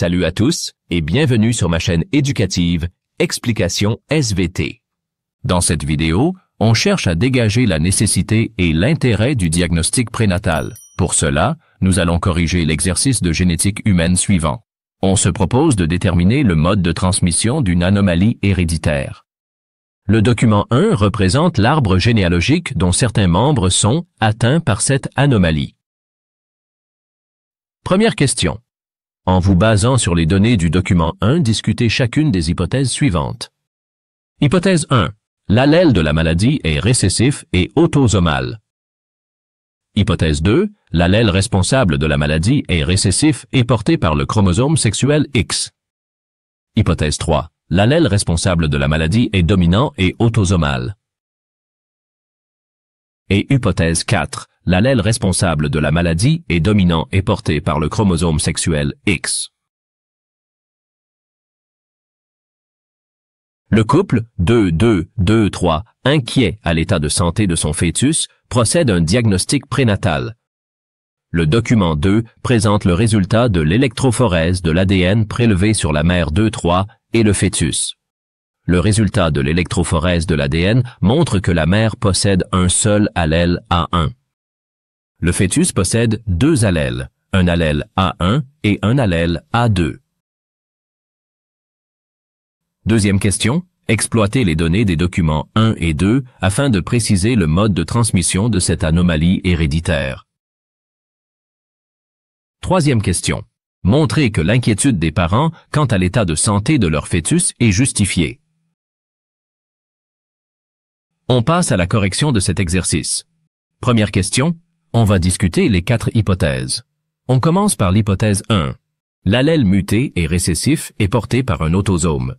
Salut à tous et bienvenue sur ma chaîne éducative Explication SVT. Dans cette vidéo, on cherche à dégager la nécessité et l'intérêt du diagnostic prénatal. Pour cela, nous allons corriger l'exercice de génétique humaine suivant. On se propose de déterminer le mode de transmission d'une anomalie héréditaire. Le document 1 représente l'arbre généalogique dont certains membres sont atteints par cette anomalie. Première question. En vous basant sur les données du document 1, discutez chacune des hypothèses suivantes. Hypothèse 1. L'allèle de la maladie est récessif et autosomal. Hypothèse 2. L'allèle responsable de la maladie est récessif et porté par le chromosome sexuel X. Hypothèse 3. L'allèle responsable de la maladie est dominant et autosomal. Et hypothèse 4, l'allèle responsable de la maladie est dominant et porté par le chromosome sexuel X. Le couple 2-2-2-3, inquiet à l'état de santé de son fœtus, procède à un diagnostic prénatal. Le document 2 présente le résultat de l'électrophorèse de l'ADN prélevé sur la mère 2-3 et le fœtus. Le résultat de l'électrophorèse de l'ADN montre que la mère possède un seul allèle A1. Le fœtus possède deux allèles, un allèle A1 et un allèle A2. Deuxième question, exploiter les données des documents 1 et 2 afin de préciser le mode de transmission de cette anomalie héréditaire. Troisième question. Montrez que l'inquiétude des parents quant à l'état de santé de leur fœtus est justifiée. On passe à la correction de cet exercice. Première question, on va discuter les quatre hypothèses. On commence par l'hypothèse 1. L'allèle muté et récessif est porté par un autosome.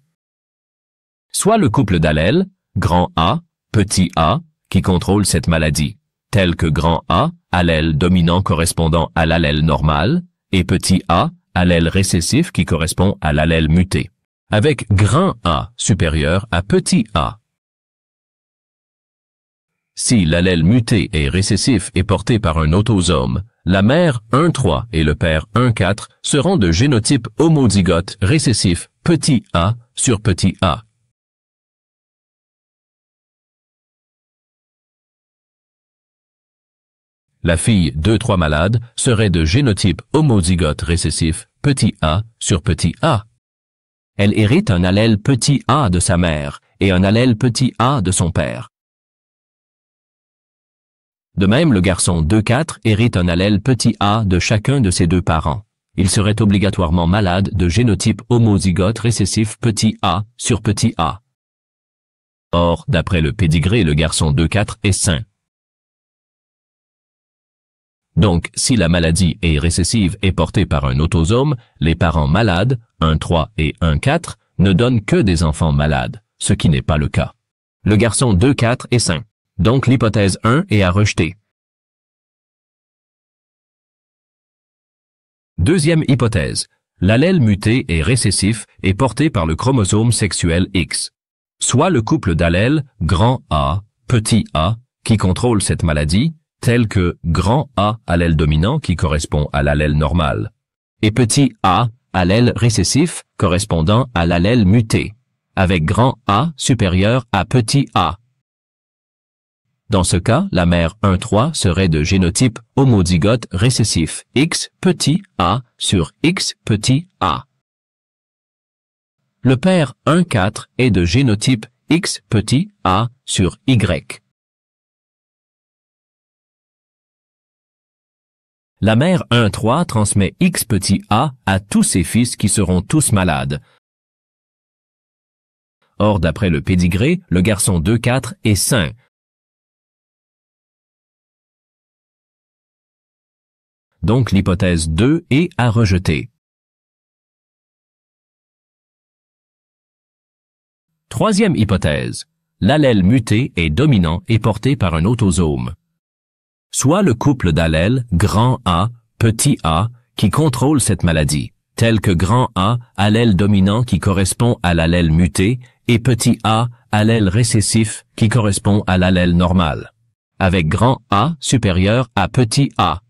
Soit le couple d'allèles, grand A, petit a, qui contrôle cette maladie, tel que grand A, allèle dominant correspondant à l'allèle normal, et petit a, allèle récessif qui correspond à l'allèle muté, avec grand A supérieur à petit a, si l'allèle muté et récessif est porté par un autosome, la mère 13 et le père 14 seront de génotype homozygote récessif petit a sur petit a. La fille 2-3 malade serait de génotype homozygote récessif petit a sur petit a. Elle hérite un allèle petit a de sa mère et un allèle petit a de son père. De même le garçon 2-4 hérite un allèle petit a de chacun de ses deux parents. Il serait obligatoirement malade de génotype homozygote récessif petit a sur petit a. Or, d'après le pédigré, le garçon 2-4 est sain. Donc, si la maladie est récessive et portée par un autosome, les parents malades, 1-3 et 1-4, ne donnent que des enfants malades, ce qui n'est pas le cas. Le garçon 2-4 est sain. Donc l'hypothèse 1 est à rejeter. Deuxième hypothèse. L'allèle muté et récessif et porté par le chromosome sexuel X. Soit le couple d'allèles grand A, petit a, qui contrôle cette maladie, tel que grand A allèle dominant qui correspond à l'allèle normal, et petit a allèle récessif correspondant à l'allèle muté, avec grand A supérieur à petit a, dans ce cas, la mère 1-3 serait de génotype homozygote récessif X petit a sur X petit a. Le père 1-4 est de génotype X petit a sur Y. La mère 1-3 transmet X petit a à tous ses fils qui seront tous malades. Or, d'après le pédigré, le garçon 2-4 est sain, donc l'hypothèse 2 est à rejeter. Troisième hypothèse. L'allèle muté est dominant et porté par un autosome. Soit le couple d'allèles grand A, petit a, qui contrôle cette maladie, tel que grand A, allèle dominant qui correspond à l'allèle muté, et petit a, allèle récessif qui correspond à l'allèle normal. Avec grand A supérieur à petit a,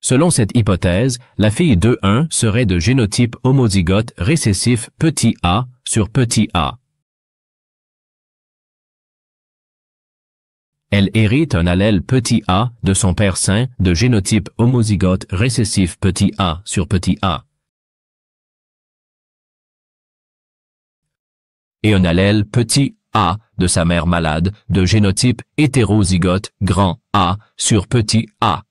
Selon cette hypothèse, la fille de 1 serait de génotype homozygote récessif petit a sur petit a. Elle hérite un allèle petit a de son père sain de génotype homozygote récessif petit a sur petit a. Et un allèle petit a de sa mère malade de génotype hétérozygote grand a sur petit a.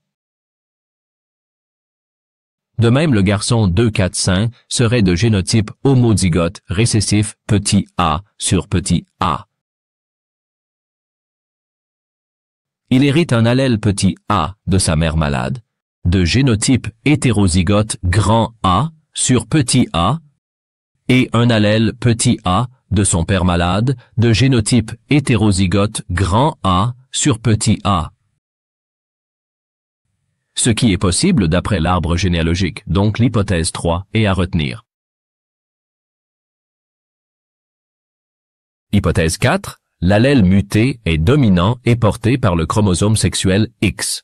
De même, le garçon 2-4-5 serait de génotype homozygote récessif petit a sur petit a. Il hérite un allèle petit a de sa mère malade, de génotype hétérozygote grand A sur petit a, et un allèle petit a de son père malade, de génotype hétérozygote grand A sur petit a ce qui est possible d'après l'arbre généalogique, donc l'hypothèse 3 est à retenir. Hypothèse 4, l'allèle muté est dominant et porté par le chromosome sexuel X,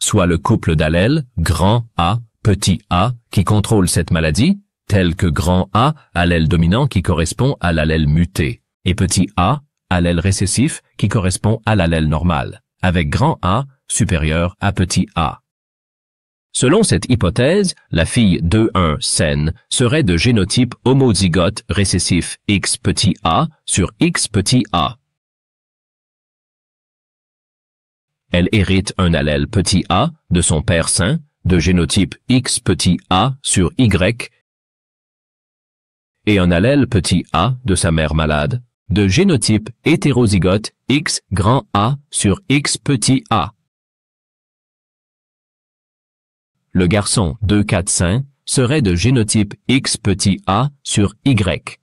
soit le couple d'allèles grand A, petit a qui contrôle cette maladie, tel que grand A, allèle dominant qui correspond à l'allèle muté, et petit a, allèle récessif qui correspond à l'allèle normal, avec grand A supérieur à petit a. Selon cette hypothèse, la fille 2-1 saine serait de génotype homozygote récessif X petit a sur X petit a. Elle hérite un allèle petit a de son père sain de génotype X petit a sur Y et un allèle petit a de sa mère malade de génotype hétérozygote X grand A sur X petit a. le garçon 2-4-5 serait de génotype X petit a sur Y.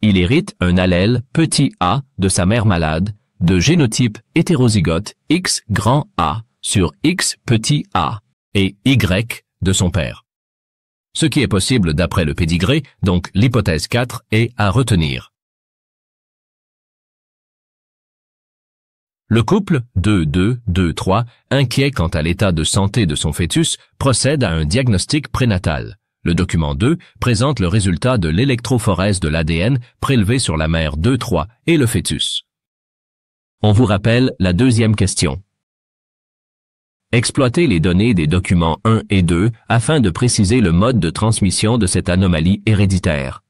Il hérite un allèle petit a de sa mère malade de génotype hétérozygote X grand A sur X petit a et Y de son père. Ce qui est possible d'après le pédigré, donc l'hypothèse 4 est à retenir. Le couple, 2-2-2-3, inquiet quant à l'état de santé de son fœtus, procède à un diagnostic prénatal. Le document 2 présente le résultat de l'électrophorèse de l'ADN prélevé sur la mère 2-3 et le fœtus. On vous rappelle la deuxième question. Exploitez les données des documents 1 et 2 afin de préciser le mode de transmission de cette anomalie héréditaire.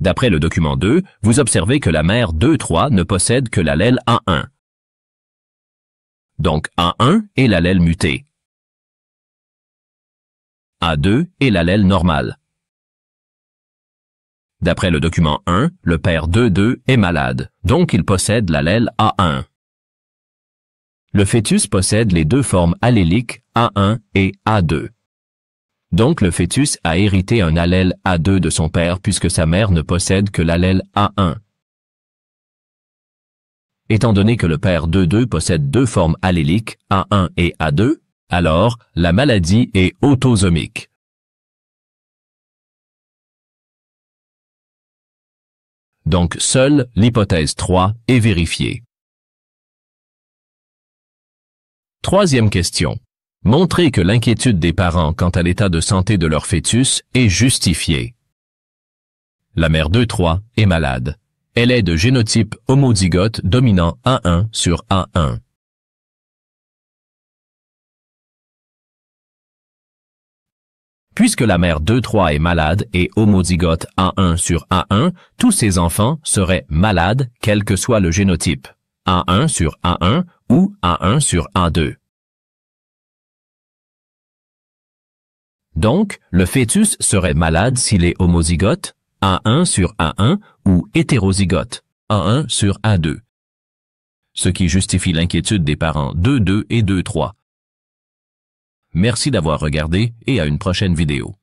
D'après le document 2, vous observez que la mère 2-3 ne possède que l'allèle A1. Donc A1 est l'allèle mutée. A2 est l'allèle normal. D'après le document 1, le père 2-2 est malade, donc il possède l'allèle A1. Le fœtus possède les deux formes alléliques A1 et A2. Donc le fœtus a hérité un allèle A2 de son père puisque sa mère ne possède que l'allèle A1. Étant donné que le père 2-2 possède deux formes alléliques, A1 et A2, alors la maladie est autosomique. Donc seule l'hypothèse 3 est vérifiée. Troisième question. Montrez que l'inquiétude des parents quant à l'état de santé de leur fœtus est justifiée. La mère 2-3 est malade. Elle est de génotype homozygote dominant A1 sur A1. Puisque la mère 2-3 est malade et homozygote A1 sur A1, tous ses enfants seraient malades quel que soit le génotype, A1 sur A1 ou A1 sur A2. Donc, le fœtus serait malade s'il est homozygote, A1 sur A1 ou hétérozygote, A1 sur A2. Ce qui justifie l'inquiétude des parents 2-2 et 2-3. Merci d'avoir regardé et à une prochaine vidéo.